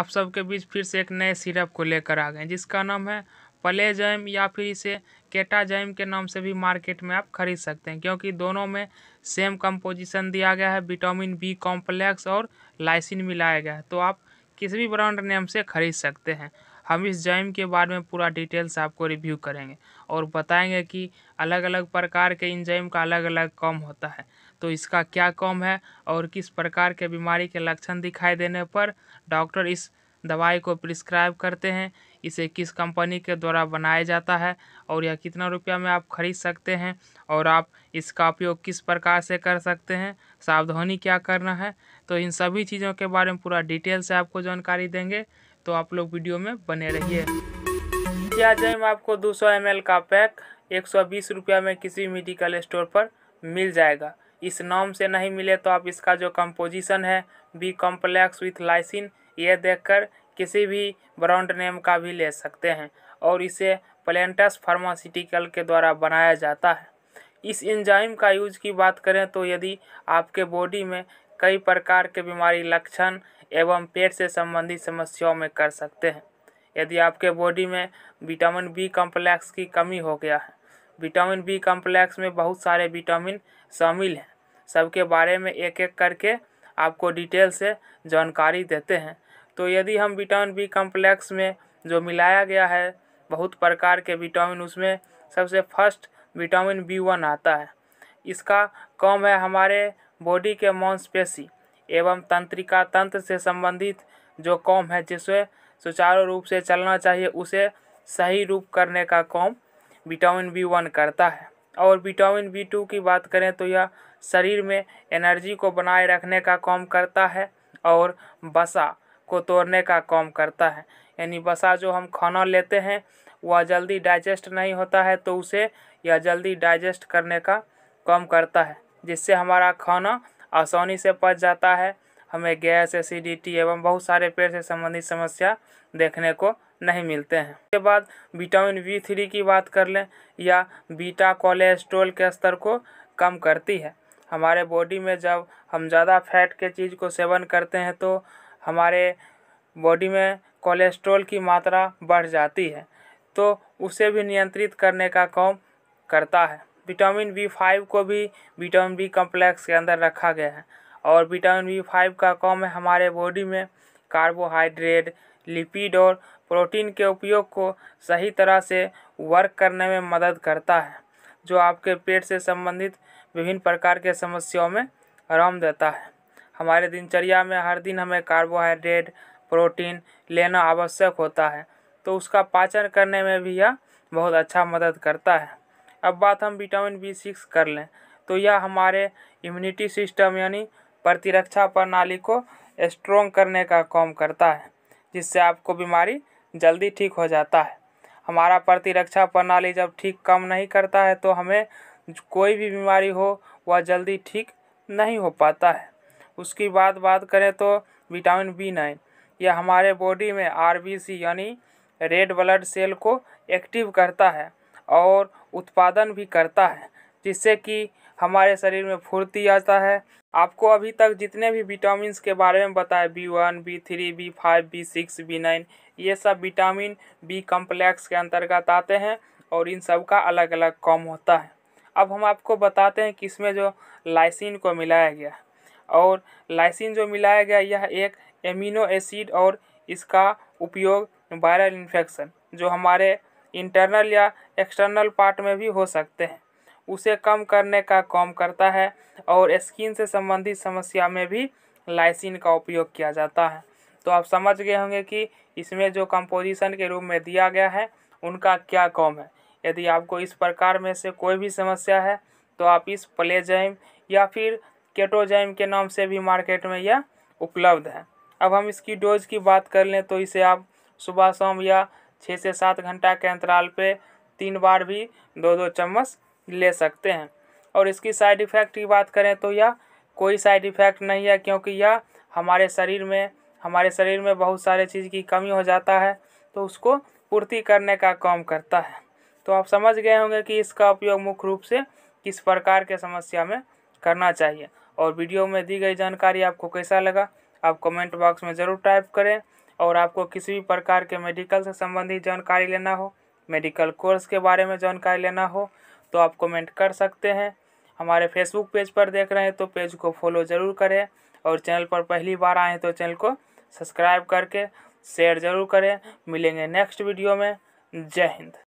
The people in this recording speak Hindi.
आप सबके बीच फिर से एक नए सिरप को लेकर आ गए जिसका नाम है जैम या फिर इसे जैम के नाम से भी मार्केट में आप खरीद सकते हैं क्योंकि दोनों में सेम कंपोजिशन दिया गया है विटामिन बी कॉम्प्लेक्स और लाइसिन मिलाया गया है तो आप किसी भी ब्रांड नेम से खरीद सकते हैं हम इस जैम के बारे में पूरा डिटेल्स आपको रिव्यू करेंगे और बताएंगे कि अलग अलग प्रकार के इन जैम का अलग अलग कम होता है तो इसका क्या कम है और किस प्रकार के बीमारी के लक्षण दिखाई देने पर डॉक्टर इस दवाई को प्रिस्क्राइब करते हैं इसे किस कंपनी के द्वारा बनाया जाता है और यह कितना रुपया में आप खरीद सकते हैं और आप इसका उपयोग किस प्रकार से कर सकते हैं सावधानी क्या करना है तो इन सभी चीज़ों के बारे में पूरा डिटेल से आपको जानकारी देंगे तो आप लोग वीडियो में बने रहिए क्या हाँ, जय में आपको 200 ml का पैक एक सौ में किसी मेडिकल स्टोर पर मिल जाएगा इस नाम से नहीं मिले तो आप इसका जो कंपोजिशन है बी कॉम्प्लेक्स विथ लाइसिन ये देखकर किसी भी ब्रांड नेम का भी ले सकते हैं और इसे प्लेंटस फार्मास्यूटिकल के द्वारा बनाया जाता है इस एंजाइम का यूज की बात करें तो यदि आपके बॉडी में कई प्रकार के बीमारी लक्षण एवं पेट से संबंधित समस्याओं में कर सकते हैं यदि आपके बॉडी में विटामिन बी कॉम्प्लेक्स की कमी हो गया है विटामिन बी कॉम्प्लेक्स में बहुत सारे विटामिन शामिल हैं सबके बारे में एक एक करके आपको डिटेल से जानकारी देते हैं तो यदि हम विटामिन बी कॉम्प्लेक्स में जो मिलाया गया है बहुत प्रकार के विटामिन उसमें सबसे फर्स्ट विटामिन बी वन आता है इसका काम है हमारे बॉडी के मांसपेशी एवं तंत्रिका तंत्र से संबंधित जो काम है जिसे सुचारू रूप से चलना चाहिए उसे सही रूप करने का काम विटामिन बी वन करता है और विटामिन बी टू की बात करें तो यह शरीर में एनर्जी को बनाए रखने का काम करता है और बसा को तोड़ने का काम करता है यानी बसा जो हम खाना लेते हैं वह जल्दी डाइजेस्ट नहीं होता है तो उसे यह जल्दी डाइजेस्ट करने का काम करता है जिससे हमारा खाना आसानी से पच जाता है हमें गैस एसिडिटी एवं बहुत सारे पेट से संबंधित समस्या देखने को नहीं मिलते हैं उसके बाद विटामिन बी थ्री की बात कर लें या बीटा कोलेस्ट्रोल के स्तर को कम करती है हमारे बॉडी में जब हम ज़्यादा फैट के चीज़ को सेवन करते हैं तो हमारे बॉडी में कोलेस्ट्रोल की मात्रा बढ़ जाती है तो उसे भी नियंत्रित करने का काम करता है विटामिन बी फाइव को भी विटामिन बी कम्प्लेक्स के अंदर रखा गया है और विटामिन बी फाइव का कम है हमारे बॉडी में कार्बोहाइड्रेट लिपिड और प्रोटीन के उपयोग को सही तरह से वर्क करने में मदद करता है जो आपके पेट से संबंधित विभिन्न प्रकार के समस्याओं में आराम देता है हमारे दिनचर्या में हर दिन हमें कार्बोहाइड्रेट प्रोटीन लेना आवश्यक होता है तो उसका पाचन करने में भी यह बहुत अच्छा मदद करता है अब बात हम विटामिन बी सिक्स कर लें तो यह हमारे इम्यूनिटी सिस्टम यानी प्रतिरक्षा प्रणाली को स्ट्रोंग करने का काम करता है जिससे आपको बीमारी जल्दी ठीक हो जाता है हमारा प्रतिरक्षा प्रणाली जब ठीक काम नहीं करता है तो हमें कोई भी बीमारी हो वह जल्दी ठीक नहीं हो पाता है उसकी बात बात करें तो विटामिन बी नाइन यह हमारे बॉडी में आर यानी रेड ब्लड सेल को एक्टिव करता है और उत्पादन भी करता है जिससे कि हमारे शरीर में फुर्ती आता है आपको अभी तक जितने भी विटामिन के बारे में बताए B one B three B five B six B nine ये सब विटामिन बी कम्प्लेक्स के अंतर्गत आते हैं और इन सब का अलग अलग कॉम होता है अब हम आपको बताते हैं कि इसमें जो लाइसिन को मिलाया गया और लाइसिन जो मिलाया गया यह एक एमिनो एसिड और इसका उपयोग वायरल इन्फेक्शन जो हमारे इंटरनल या एक्सटर्नल पार्ट में भी हो सकते हैं उसे कम करने का काम करता है और स्किन से संबंधित समस्या में भी लाइसिन का उपयोग किया जाता है तो आप समझ गए होंगे कि इसमें जो कंपोजिशन के रूप में दिया गया है उनका क्या काम है यदि आपको इस प्रकार में से कोई भी समस्या है तो आप इस प्लेजैम या फिर केटोजैम के नाम से भी मार्केट में यह उपलब्ध है अब हम इसकी डोज की बात कर लें तो इसे आप सुबह शाम या छः से सात घंटा के अंतराल पे तीन बार भी दो दो चम्मच ले सकते हैं और इसकी साइड इफ़ेक्ट की बात करें तो यह कोई साइड इफ़ेक्ट नहीं है क्योंकि यह हमारे शरीर में हमारे शरीर में बहुत सारे चीज़ की कमी हो जाता है तो उसको पूर्ति करने का काम करता है तो आप समझ गए होंगे कि इसका उपयोग मुख्य रूप से किस प्रकार के समस्या में करना चाहिए और वीडियो में दी गई जानकारी आपको कैसा लगा आप कमेंट बॉक्स में ज़रूर टाइप करें और आपको किसी भी प्रकार के मेडिकल से संबंधित जानकारी लेना हो मेडिकल कोर्स के बारे में जानकारी लेना हो तो आप कमेंट कर सकते हैं हमारे फेसबुक पेज पर देख रहे हैं तो पेज को फॉलो ज़रूर करें और चैनल पर पहली बार आए हैं तो चैनल को सब्सक्राइब करके शेयर ज़रूर करें मिलेंगे नेक्स्ट वीडियो में जय हिंद